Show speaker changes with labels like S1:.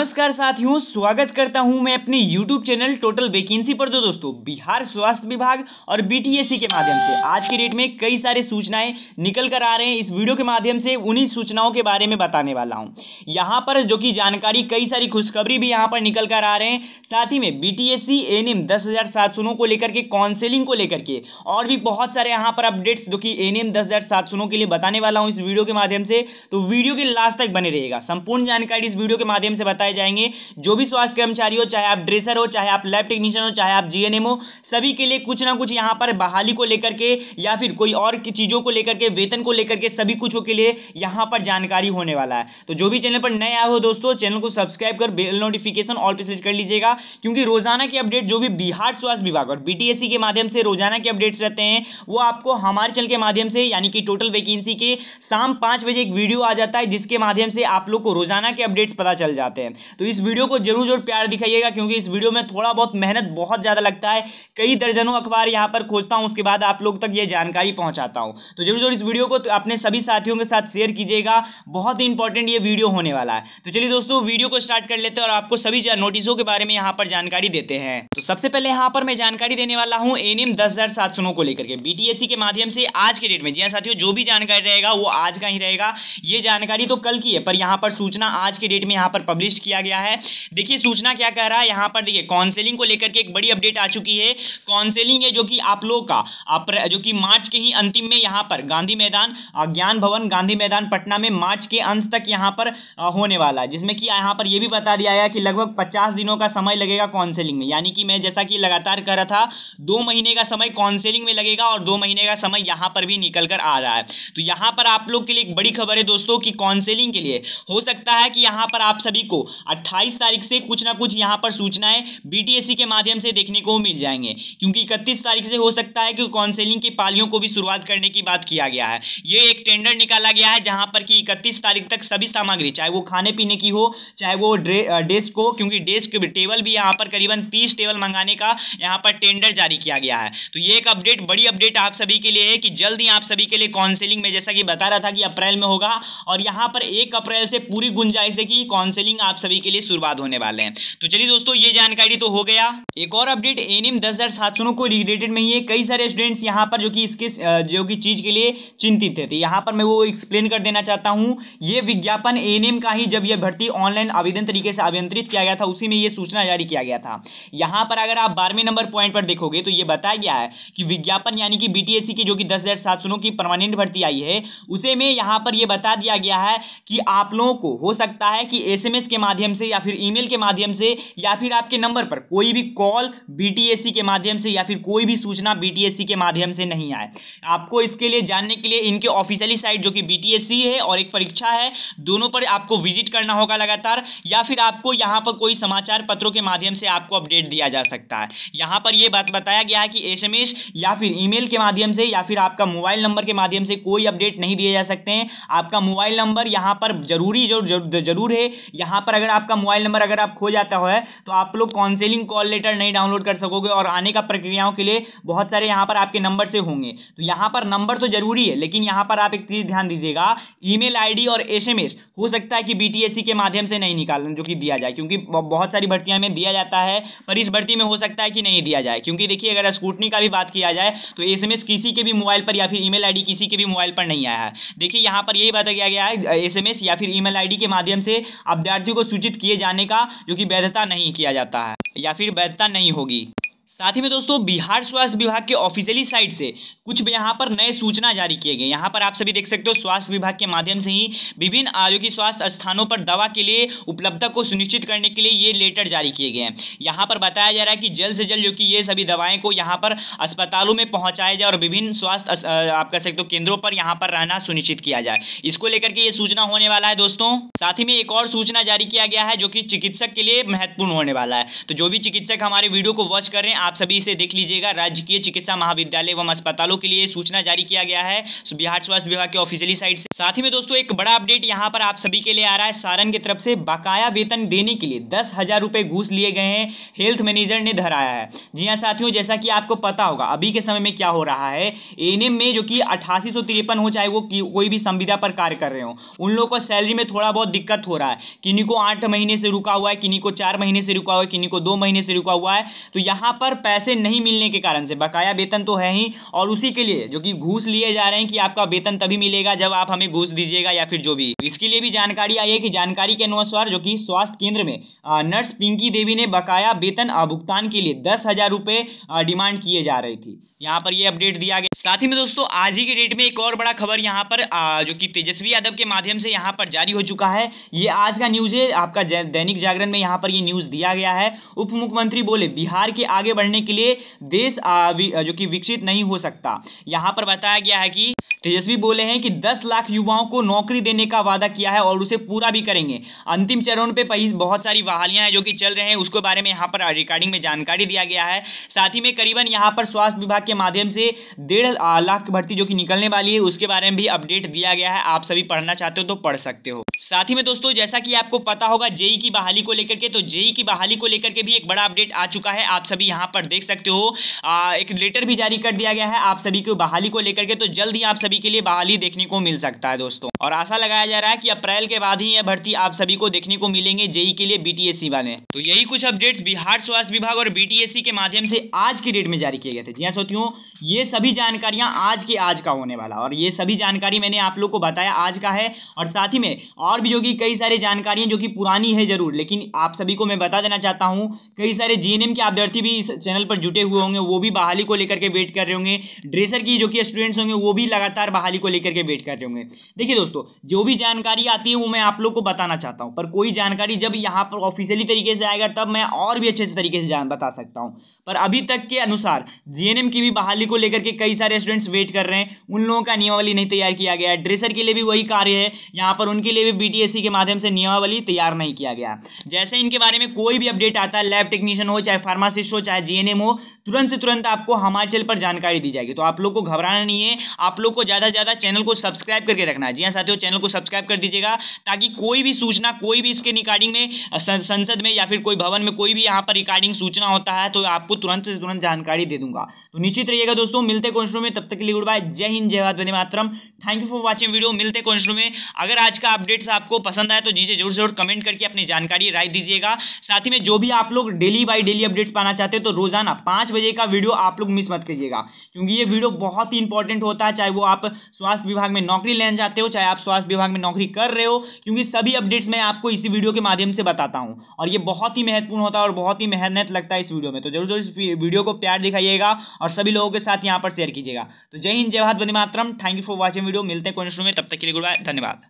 S1: नमस्कार साथियों स्वागत करता हूं मैं अपने YouTube चैनल टोटल वैकेंसी पर दो तो दोस्तों बिहार स्वास्थ्य विभाग और बी के माध्यम से आज के डेट में कई सारे सूचनाएं निकल कर आ रहे हैं इस वीडियो के माध्यम से उन्हीं सूचनाओं के बारे में बताने वाला हूं यहां पर जो कि जानकारी कई सारी खुशखबरी भी यहाँ पर निकल कर आ रहे हैं साथ ही में B T S C N M दस हज़ार सात को लेकर के काउंसिलिंग को लेकर के और भी बहुत सारे यहाँ पर अपडेट्स जो कि एन एम दस हज़ार सात के लिए बताने वाला हूँ इस वीडियो के माध्यम से तो वीडियो के लास्ट तक बने रहेगा संपूर्ण जानकारी इस वीडियो के माध्यम से बताए लगाए जाएंगे जो भी स्वास्थ्य कर्मचारी हो चाहे आप ड्रेसर हो चाहे आप लैब टेक्नीशियन हो चाहे आप जीएनएम हो सभी के लिए कुछ ना कुछ यहां पर बहाली को लेकर के या फिर कोई और चीज़ों को लेकर के वेतन को लेकर के सभी कुछों के लिए यहां पर जानकारी होने वाला है तो जो भी चैनल पर नए आए हो दोस्तों चैनल को सब्सक्राइब कर बेल नोटिफिकेशन ऑल पे सेलेक्ट कर लीजिएगा क्योंकि रोजाना की अपडेट जो भी बिहार स्वास्थ्य विभाग और बीटीएससी e के माध्यम से रोजाना के अपडेट्स रहते हैं वो आपको हमारे चैनल के माध्यम से यानी कि टोटल वैकेंसी के शाम पांच बजे एक वीडियो आ जाता है जिसके माध्यम से आप लोग को रोजाना के अपडेट्स पता चल जाते हैं तो इस वीडियो को जरूर जरूर प्यार दिखाइएगा क्योंकि इस वीडियो में थोड़ा बहुत मेहनत बहुत ज़्यादा लगता है कई दर्जनों अखबार यहाँ पर खोजता हूँ उसके बाद आप लोग तक ये जानकारी पहुँचाता हूँ तो जरूर जरूर इस वीडियो को तो अपने सभी साथियों के साथ शेयर कीजिएगा बहुत ही इंपॉर्टेंट ये वीडियो होने वाला है तो चलिए दोस्तों वीडियो को स्टार्ट कर लेते हैं और आपको सभी नोटिसों के बारे में यहाँ पर जानकारी देते हैं तो सबसे पहले यहाँ पर मैं जानकारी देने वाला हूँ एन एम को लेकर के बी के माध्यम से आज के डेट में जी साथियों जो भी जानकारी रहेगा वो आज का ही रहेगा ये जानकारी तो कल की है पर यहाँ पर सूचना आज के डेट में यहाँ पर पब्लिश किया गया है देखिए सूचना क्या कह रहा है यहाँ पर देखिए काउंसिलिंग को लेकर के एक बड़ी अपडेट आ चुकी है काउंसिलिंग है जो कि आप लोग का जो कि मार्च के ही अंतिम में यहाँ पर गांधी मैदान ज्ञान भवन गांधी मैदान पटना में मार्च के अंत तक यहाँ पर होने वाला है जिसमें कि यहाँ पर यह भी बता दिया गया कि लगभग पचास दिनों का समय लगेगा काउंसिलिंग में यानी कि मैं जैसा कि लगातार कर रहा था दो महीने का समय काउंसिलिंग में लगेगा और दो महीने का समय यहाँ पर भी निकल कर आ रहा है तो यहाँ पर आप लोग के लिए एक बड़ी खबर है दोस्तों कि काउंसिलिंग के लिए हो सकता है कि यहाँ पर आप सभी को अट्ठाईस तारीख से कुछ ना कुछ यहाँ पर सूचनाएं बीटीएससी के माध्यम से देखने को मिल जाएंगे क्योंकि इकतीस तारीख से हो सकता है कि काउंसिलिंग की पालियों को भी शुरुआत करने की बात किया गया है ये एक टेंडर निकाला गया है जहाँ पर कि इकतीस तारीख तक सभी सामग्री चाहे वो खाने पीने की हो चाहे वो डेस्क हो क्योंकि डेस्क टेबल भी यहाँ पर करीबन तीस टेबल मंगाने का यहाँ पर टेंडर जारी किया गया है तो ये एक अपडेट बड़ी अपडेट आप सभी के लिए है कि जल्द ही आप सभी के लिए काउंसिलिंग में जैसा कि बता रहा था कि अप्रैल में होगा और यहाँ पर एक अप्रैल से पूरी गुंजाइश है कि काउंसिलिंग आप सभी के लिए शुरुआत होने वाले हैं तो चलिए दोस्तों ये जानकारी तो हो गया एक और अपडेट एनिम दस हजार सात सौ को रिलेटेड में ही है कई सारे स्टूडेंट्स यहाँ पर जो कि इसके जो कि चीज के लिए चिंतित थे तो यहाँ पर मैं वो एक्सप्लेन कर देना चाहता हूँ ये विज्ञापन एएनएम का ही जब यह भर्ती ऑनलाइन आवेदन तरीके से अभियंत्रित किया गया था उसी में यह सूचना जारी किया गया था यहाँ पर अगर आप बारहवें नंबर पॉइंट पर देखोगे तो ये बताया गया है कि विज्ञापन यानी कि बी की जो कि दस हजार सात की परमानेंट भर्ती आई है उसे में यहाँ पर यह बता दिया गया है कि आप लोगों को हो सकता है कि एस के माध्यम से या फिर ईमेल के माध्यम से या फिर आपके नंबर पर कोई भी कॉल बीटीएससी के माध्यम से या फिर कोई भी सूचना बीटीएससी के माध्यम से नहीं आए आपको इसके लिए जानने के लिए इनके ऑफिशियली साइट जो कि बीटीएससी है और एक परीक्षा है दोनों पर आपको विजिट करना होगा लगातार या फिर आपको यहाँ पर कोई समाचार पत्रों के माध्यम से आपको अपडेट दिया जा सकता है यहाँ पर यह बात बताया गया है कि एस या फिर ई के माध्यम से या फिर आपका मोबाइल नंबर के माध्यम से कोई अपडेट नहीं दिए जा सकते हैं आपका मोबाइल नंबर यहाँ पर जरूरी जो जरूर है यहाँ पर अगर आपका मोबाइल नंबर अगर आप खो जाता है तो आप लोग काउंसिलिंग कॉल लेटर नहीं डाउनलोड कर सकोगे और आने का प्रक्रियाओं के लिए बहुत सारे यहाँ पर आपके नंबर से होंगे तो यहाँ पर नंबर तो जरूरी है लेकिन यहाँ पर आप एक चीज़ ध्यान दीजिएगा ई मेल और एस हो सकता है कि बी के माध्यम से नहीं निकालना जो कि दिया जाए क्योंकि बहुत सारी भर्तियाँ में दिया जाता है पर इस भर्ती में हो सकता है कि नहीं दिया जाए क्योंकि देखिए अगर स्कूटनी का भी बात किया जाए तो एस किसी के भी मोबाइल पर या फिर ई मेल किसी के भी मोबाइल पर नहीं आया है देखिए यहाँ पर यही बताया गया है एसएमएस या फिर ईमेल आईडी के माध्यम से अभ्यर्थियों को सूचित किए जाने का जो कि वैधता नहीं किया जाता है या फिर वैधता नहीं होगी साथ ही में दोस्तों बिहार स्वास्थ्य विभाग के ऑफिशियली साइट से कुछ यहाँ पर नए सूचना जारी किए गए यहाँ पर आप सभी देख सकते हो स्वास्थ्य विभाग के माध्यम से ही विभिन्न आयोगी स्वास्थ्य स्थानों पर दवा के लिए उपलब्धता को सुनिश्चित करने के लिए ये लेटर जारी किए गए हैं यहाँ पर बताया जा रहा है कि जल्द से जल्द जो कि ये सभी दवाएँ को यहाँ पर अस्पतालों में पहुँचाया जाए और विभिन्न स्वास्थ्य आप कह सकते हो केंद्रों पर यहाँ पर रहना सुनिश्चित किया जाए इसको लेकर के ये सूचना होने वाला है दोस्तों साथ ही में एक और सूचना जारी किया गया है जो कि चिकित्सक के लिए महत्वपूर्ण होने वाला है तो जो भी चिकित्सक हमारे वीडियो को वॉच कर रहे हैं आप सभी इसे देख लीजिएगा राजकीय चिकित्सा महाविद्यालय एवं अस्पतालों के लिए सूचना जारी किया गया है बिहार स्वास्थ्य विभाग के ऑफिशियली साइट से साथ ही में दोस्तों एक बड़ा अपडेट यहाँ पर आप सभी के लिए आ रहा है सारण की तरफ से बकाया वेतन देने के लिए दस हजार रुपए घूस लिए गए हैं हेल्थ मैनेजर ने धराया है जी हाँ साथियों जैसा कि आपको पता होगा अभी के समय में क्या हो रहा है एन में जो कि अठासी हो चाहे वो कोई भी संविदा पर कार्य कर रहे हो उन लोगों को सैलरी में थोड़ा बहुत दिक्कत हो रहा है किन्हीं को आठ महीने से रुका हुआ है किन्हीं को चार महीने से रुका हुआ है किन्हीं को दो महीने से रुका हुआ है तो यहाँ पर पैसे नहीं मिलने के कारण से बकाया वेतन तो है ही और उसी के लिए जो कि घूस लिए जा रहे हैं कि आपका वेतन तभी मिलेगा जब आप हमें घूस दीजिएगा या फिर जो भी तो इसके लिए भी जानकारी आई है कि जानकारी के अनुसार जो कि स्वास्थ्य केंद्र में नर्स पिंकी देवी ने बकाया वेतन भुगतान के लिए दस हजार डिमांड किए जा रही थी यहाँ पर ये अपडेट दिया गया साथ ही में दोस्तों आज ही के डेट में एक और बड़ा खबर यहाँ पर आ, जो कि तेजस्वी यादव के माध्यम से यहाँ पर जारी हो चुका है ये आज का न्यूज़ है आपका दैनिक जागरण में यहाँ पर ये न्यूज़ दिया गया है उप मुख्यमंत्री बोले बिहार के आगे बढ़ने के लिए देश आ, जो कि विकसित नहीं हो सकता यहाँ पर बताया गया है कि तेजस्वी बोले हैं कि 10 लाख युवाओं को नौकरी देने का वादा किया है और उसे पूरा भी करेंगे अंतिम चरण पे बहुत सारी बहालियां हैं जो कि चल रहे हैं उसके बारे में यहाँ पर रिकॉर्डिंग में जानकारी दिया गया है साथ ही में करीबन यहाँ पर स्वास्थ्य विभाग के माध्यम से डेढ़ लाख भर्ती जो कि निकलने वाली है उसके बारे में भी अपडेट दिया गया है आप सभी पढ़ना चाहते हो तो पढ़ सकते हो साथ ही में दोस्तों जैसा कि आपको पता होगा जेई की बहाली को लेकर के तो जेई की बहाली को लेकर के भी एक बड़ा अपडेट आ चुका है आप सभी यहाँ पर देख सकते हो एक लेटर भी जारी कर दिया गया है आप सभी को बहाली को लेकर के तो जल्द ही आप सभी के लिए बहाली देखने को मिल सकता है दोस्तों और आशा लगाया जा रहा है कि अप्रैल के बाद ही यह भर्ती आप सभी को देखने को मिलेंगे जेई के लिए बीटीएससी वाले तो यही कुछ अपडेट्स बिहार स्वास्थ्य विभाग और बीटीएससी के माध्यम से आज की डेट में जारी किए गए थे जी सोती हूँ ये सभी जानकारियां आज के आज का होने वाला और ये सभी जानकारी मैंने आप लोग को बताया आज का है और साथ ही में और भी जो कि कई सारी जानकारियां जो कि पुरानी है जरूर लेकिन आप सभी को मैं बता देना चाहता हूँ कई सारे जीएनएम के अभ्यर्थी भी इस चैनल पर जुटे हुए होंगे वो भी बहाली को लेकर के वेट कर रहे होंगे ड्रेसर की जो कि स्टूडेंट्स होंगे वो भी लगातार बहाली को लेकर के वेट कर रहे होंगे देखिए दोस्तों दोस्तों जो भी जानकारी आती है वो मैं आप लोग को बताना चाहता हूँ पर कोई जानकारी जब यहाँ पर ऑफिशियली तरीके से आएगा तब मैं और भी अच्छे से तरीके से जान बता सकता हूँ पर अभी तक के अनुसार जीएनएम की भी बहाली को लेकर के कई सारे स्टूडेंट्स वेट कर रहे हैं उन लोगों का नियमावली नहीं तैयार किया गया ड्रेसर के लिए भी वही कार्य है यहाँ पर उनके लिए भी बी के माध्यम से नियमावली तैयार नहीं किया गया जैसे इनके बारे में कोई भी अपडेट आता है लैब टेक्नीशियन हो चाहे फार्मासिस्ट हो चाहे जीएनएम हो तुरंत से तुरंत आपको हमारे चैनल पर जानकारी दी जाएगी तो आप लोग को घबराना नहीं है आप लोग को ज़्यादा से ज़्यादा चैनल को सब्सक्राइब करके रखना है जी हाँ साथियों चैनल को सब्सक्राइब कर दीजिएगा ताकि कोई भी सूचना कोई भी इसके रिकॉर्डिंग में संसद में या फिर कोई भवन में कोई भी यहाँ पर रिकॉर्डिंग सूचना होता है तो आपको तुरंत से तुरंत जानकारी दे दूंगा तो निश्चित रहिएगा दोस्तों मिलते कौशलों में तब तक के लिए गुड बाय जय हिंद जय भारत मातरम thank you for watching video मिलते कौशलों में अगर आज का अपडेट्स आपको पसंद आए तो नीचे जरूर जरूर कमेंट करके अपनी जानकारी राय दीजिएगा साथ ही में जो भी आप लोग डेली बाई डेली अपडेट्स पाना चाहते हो तो रोजाना पाँच बजे का वीडियो आप लोग मिस मत कीजिएगा क्योंकि ये वीडियो बहुत ही इंपॉर्टेंट होता है चाहे वो आप स्वास्थ्य विभाग में नौकरी लेना चाहते हो चाहे आप स्वास्थ्य विभाग में नौकरी कर रहे हो क्योंकि सभी अपडेट्स मैं आपको इसी वीडियो के माध्यम से बताता हूँ और ये बहुत ही महत्वपूर्ण होता है और बहुत ही मेहनत लगता है इस वीडियो में तो जरूर जरूर इस वीडियो को प्यार दिखाइएगा और सभी लोगों के साथ यहाँ पर शेयर कीजिएगा तो जय हिंद जय भारत वंदे मातरम thank you for watching video मिलते हैं कोई में तब तक के लिए गुड बाय धन्यवाद